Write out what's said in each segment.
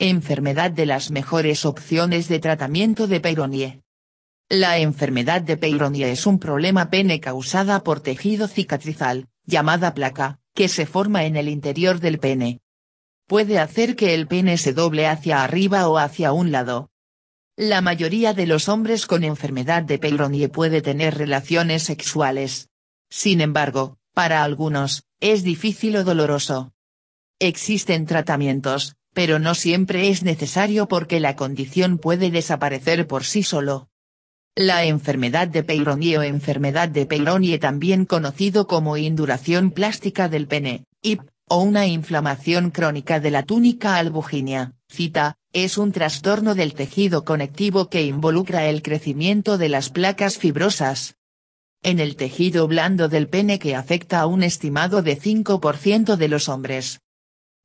Enfermedad de las mejores opciones de tratamiento de Peyronie. La enfermedad de Peyronie es un problema pene causada por tejido cicatrizal, llamada placa, que se forma en el interior del pene. Puede hacer que el pene se doble hacia arriba o hacia un lado. La mayoría de los hombres con enfermedad de Peyronie puede tener relaciones sexuales. Sin embargo, para algunos, es difícil o doloroso. Existen tratamientos, pero no siempre es necesario porque la condición puede desaparecer por sí solo. La enfermedad de Peyronie o enfermedad de Peyronie también conocido como induración plástica del pene, IP, o una inflamación crónica de la túnica albuginia, cita, es un trastorno del tejido conectivo que involucra el crecimiento de las placas fibrosas. En el tejido blando del pene que afecta a un estimado de 5% de los hombres.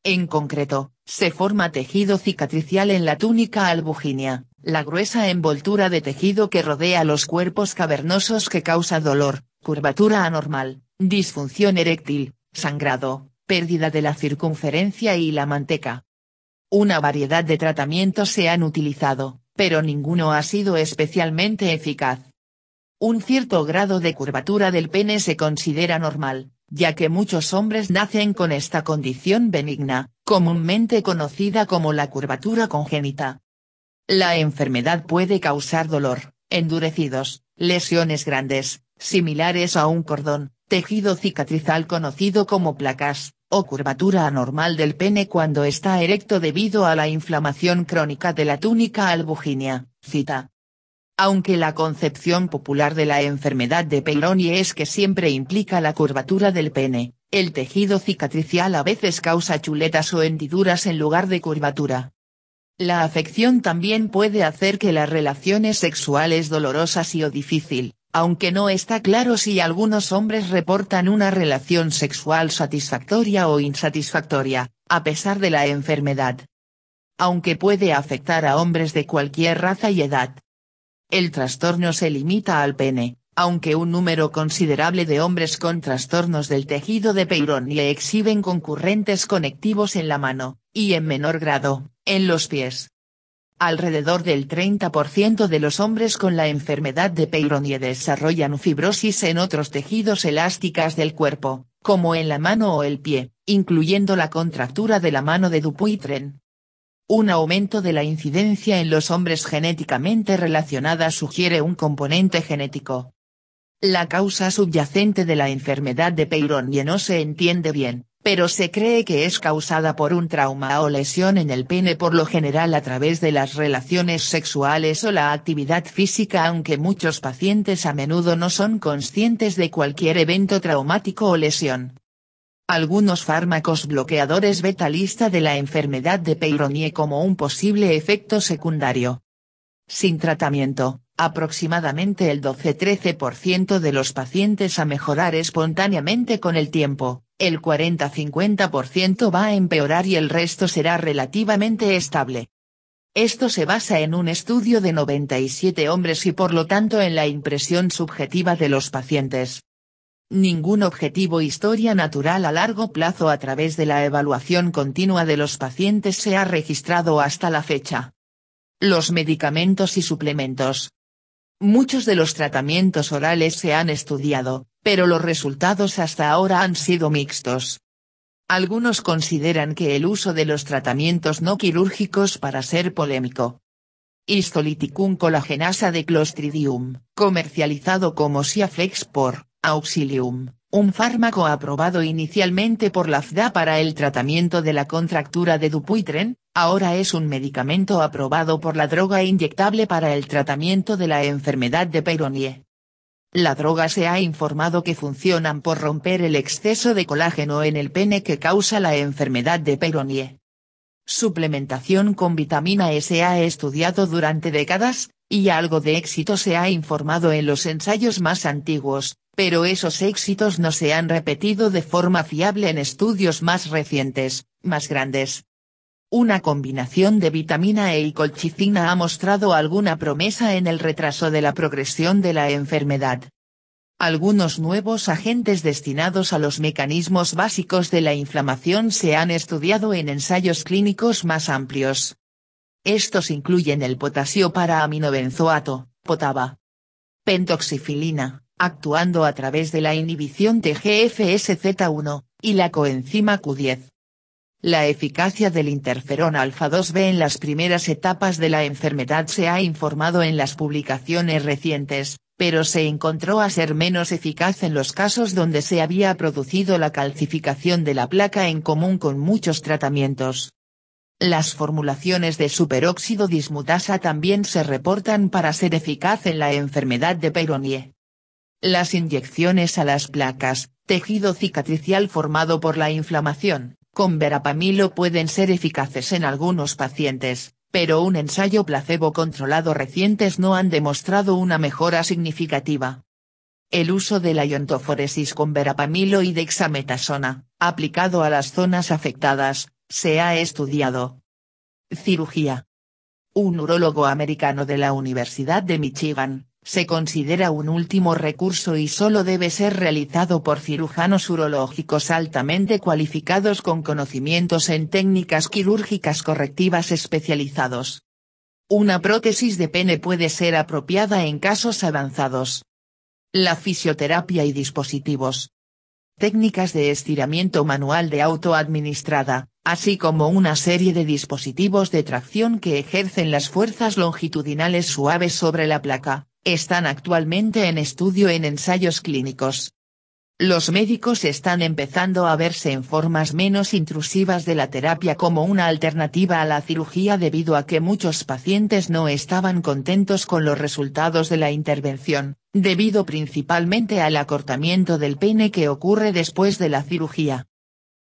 En concreto, se forma tejido cicatricial en la túnica albugínea, la gruesa envoltura de tejido que rodea los cuerpos cavernosos que causa dolor, curvatura anormal, disfunción eréctil, sangrado, pérdida de la circunferencia y la manteca. Una variedad de tratamientos se han utilizado, pero ninguno ha sido especialmente eficaz. Un cierto grado de curvatura del pene se considera normal, ya que muchos hombres nacen con esta condición benigna, comúnmente conocida como la curvatura congénita. La enfermedad puede causar dolor, endurecidos, lesiones grandes, similares a un cordón, tejido cicatrizal conocido como placas, o curvatura anormal del pene cuando está erecto debido a la inflamación crónica de la túnica albuginia. cita, aunque la concepción popular de la enfermedad de Peyronie es que siempre implica la curvatura del pene, el tejido cicatricial a veces causa chuletas o hendiduras en lugar de curvatura. La afección también puede hacer que las relaciones sexuales dolorosas y o difícil, aunque no está claro si algunos hombres reportan una relación sexual satisfactoria o insatisfactoria, a pesar de la enfermedad. Aunque puede afectar a hombres de cualquier raza y edad, el trastorno se limita al pene, aunque un número considerable de hombres con trastornos del tejido de Peyronie exhiben concurrentes conectivos en la mano, y en menor grado, en los pies. Alrededor del 30% de los hombres con la enfermedad de Peyronie desarrollan fibrosis en otros tejidos elásticas del cuerpo, como en la mano o el pie, incluyendo la contractura de la mano de Dupuytren. Un aumento de la incidencia en los hombres genéticamente relacionada sugiere un componente genético. La causa subyacente de la enfermedad de Peyronie no se entiende bien, pero se cree que es causada por un trauma o lesión en el pene por lo general a través de las relaciones sexuales o la actividad física aunque muchos pacientes a menudo no son conscientes de cualquier evento traumático o lesión. Algunos fármacos bloqueadores beta lista de la enfermedad de Peyronie como un posible efecto secundario. Sin tratamiento, aproximadamente el 12-13% de los pacientes a mejorar espontáneamente con el tiempo, el 40-50% va a empeorar y el resto será relativamente estable. Esto se basa en un estudio de 97 hombres y por lo tanto en la impresión subjetiva de los pacientes ningún objetivo historia natural a largo plazo a través de la evaluación continua de los pacientes se ha registrado hasta la fecha. Los medicamentos y suplementos. Muchos de los tratamientos orales se han estudiado, pero los resultados hasta ahora han sido mixtos. Algunos consideran que el uso de los tratamientos no quirúrgicos para ser polémico. Histolyticum colagenasa de Clostridium, comercializado como Siaflex por Auxilium, un fármaco aprobado inicialmente por la FDA para el tratamiento de la contractura de Dupuytren, ahora es un medicamento aprobado por la droga inyectable para el tratamiento de la enfermedad de Peyronie. La droga se ha informado que funcionan por romper el exceso de colágeno en el pene que causa la enfermedad de Peyronie. Suplementación con vitamina se ha estudiado durante décadas, y algo de éxito se ha informado en los ensayos más antiguos, pero esos éxitos no se han repetido de forma fiable en estudios más recientes, más grandes. Una combinación de vitamina E y colchicina ha mostrado alguna promesa en el retraso de la progresión de la enfermedad. Algunos nuevos agentes destinados a los mecanismos básicos de la inflamación se han estudiado en ensayos clínicos más amplios. Estos incluyen el potasio para aminobenzoato, potaba, pentoxifilina, actuando a través de la inhibición de GFSZ1, y la coenzima Q10. La eficacia del interferón alfa-2b en las primeras etapas de la enfermedad se ha informado en las publicaciones recientes, pero se encontró a ser menos eficaz en los casos donde se había producido la calcificación de la placa en común con muchos tratamientos. Las formulaciones de superóxido dismutasa también se reportan para ser eficaz en la enfermedad de Peyronie. Las inyecciones a las placas, tejido cicatricial formado por la inflamación, con verapamilo pueden ser eficaces en algunos pacientes, pero un ensayo placebo controlado recientes no han demostrado una mejora significativa. El uso de la iontoforesis con verapamilo y dexametasona, aplicado a las zonas afectadas, se ha estudiado. Cirugía. Un urólogo americano de la Universidad de Michigan, se considera un último recurso y solo debe ser realizado por cirujanos urológicos altamente cualificados con conocimientos en técnicas quirúrgicas correctivas especializados. Una prótesis de pene puede ser apropiada en casos avanzados. La fisioterapia y dispositivos. Técnicas de estiramiento manual de autoadministrada, así como una serie de dispositivos de tracción que ejercen las fuerzas longitudinales suaves sobre la placa, están actualmente en estudio en ensayos clínicos. Los médicos están empezando a verse en formas menos intrusivas de la terapia como una alternativa a la cirugía debido a que muchos pacientes no estaban contentos con los resultados de la intervención, debido principalmente al acortamiento del pene que ocurre después de la cirugía.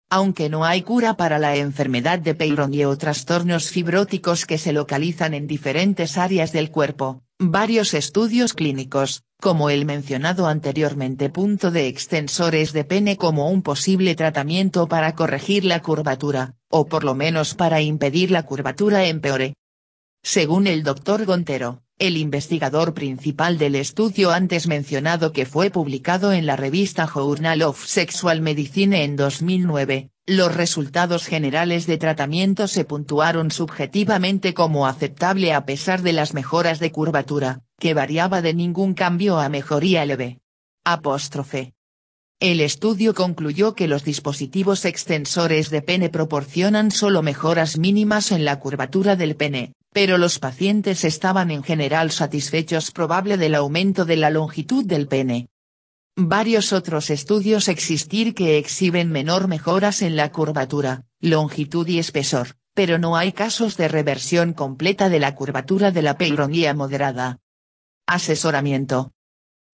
Aunque no hay cura para la enfermedad de Peyronie o trastornos fibróticos que se localizan en diferentes áreas del cuerpo, Varios estudios clínicos, como el mencionado anteriormente. Punto de extensores de pene como un posible tratamiento para corregir la curvatura, o por lo menos para impedir la curvatura empeore. Según el doctor Gontero, el investigador principal del estudio antes mencionado que fue publicado en la revista Journal of Sexual Medicine en 2009, los resultados generales de tratamiento se puntuaron subjetivamente como aceptable a pesar de las mejoras de curvatura, que variaba de ningún cambio a mejoría leve. Apóstrofe. El estudio concluyó que los dispositivos extensores de pene proporcionan solo mejoras mínimas en la curvatura del pene, pero los pacientes estaban en general satisfechos probable del aumento de la longitud del pene, varios otros estudios existir que exhiben menor mejoras en la curvatura, longitud y espesor, pero no hay casos de reversión completa de la curvatura de la peironía moderada. Asesoramiento.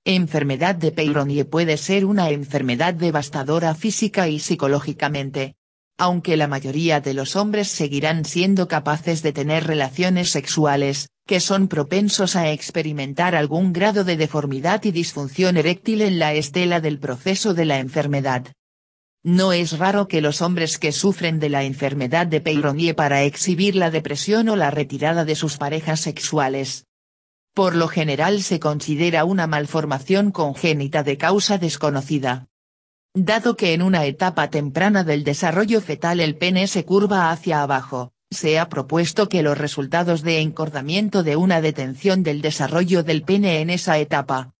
Enfermedad de Peyronie puede ser una enfermedad devastadora física y psicológicamente, aunque la mayoría de los hombres seguirán siendo capaces de tener relaciones sexuales, que son propensos a experimentar algún grado de deformidad y disfunción eréctil en la estela del proceso de la enfermedad. No es raro que los hombres que sufren de la enfermedad de Peyronie para exhibir la depresión o la retirada de sus parejas sexuales. Por lo general se considera una malformación congénita de causa desconocida. Dado que en una etapa temprana del desarrollo fetal el pene se curva hacia abajo, se ha propuesto que los resultados de encordamiento de una detención del desarrollo del pene en esa etapa.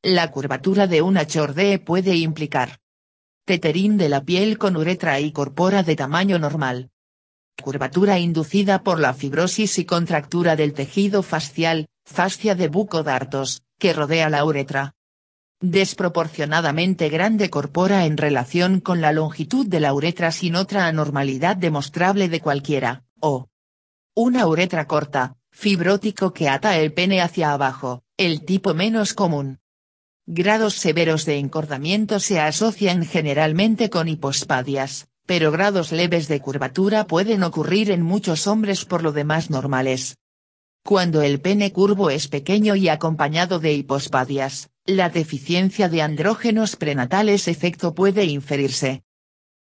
La curvatura de una chordee puede implicar teterín de la piel con uretra y corpora de tamaño normal. Curvatura inducida por la fibrosis y contractura del tejido fascial, fascia de bucodartos, que rodea la uretra desproporcionadamente grande corpora en relación con la longitud de la uretra sin otra anormalidad demostrable de cualquiera, o una uretra corta, fibrótico que ata el pene hacia abajo, el tipo menos común. Grados severos de encordamiento se asocian generalmente con hipospadias, pero grados leves de curvatura pueden ocurrir en muchos hombres por lo demás normales. Cuando el pene curvo es pequeño y acompañado de hipospadias, la deficiencia de andrógenos prenatales efecto puede inferirse,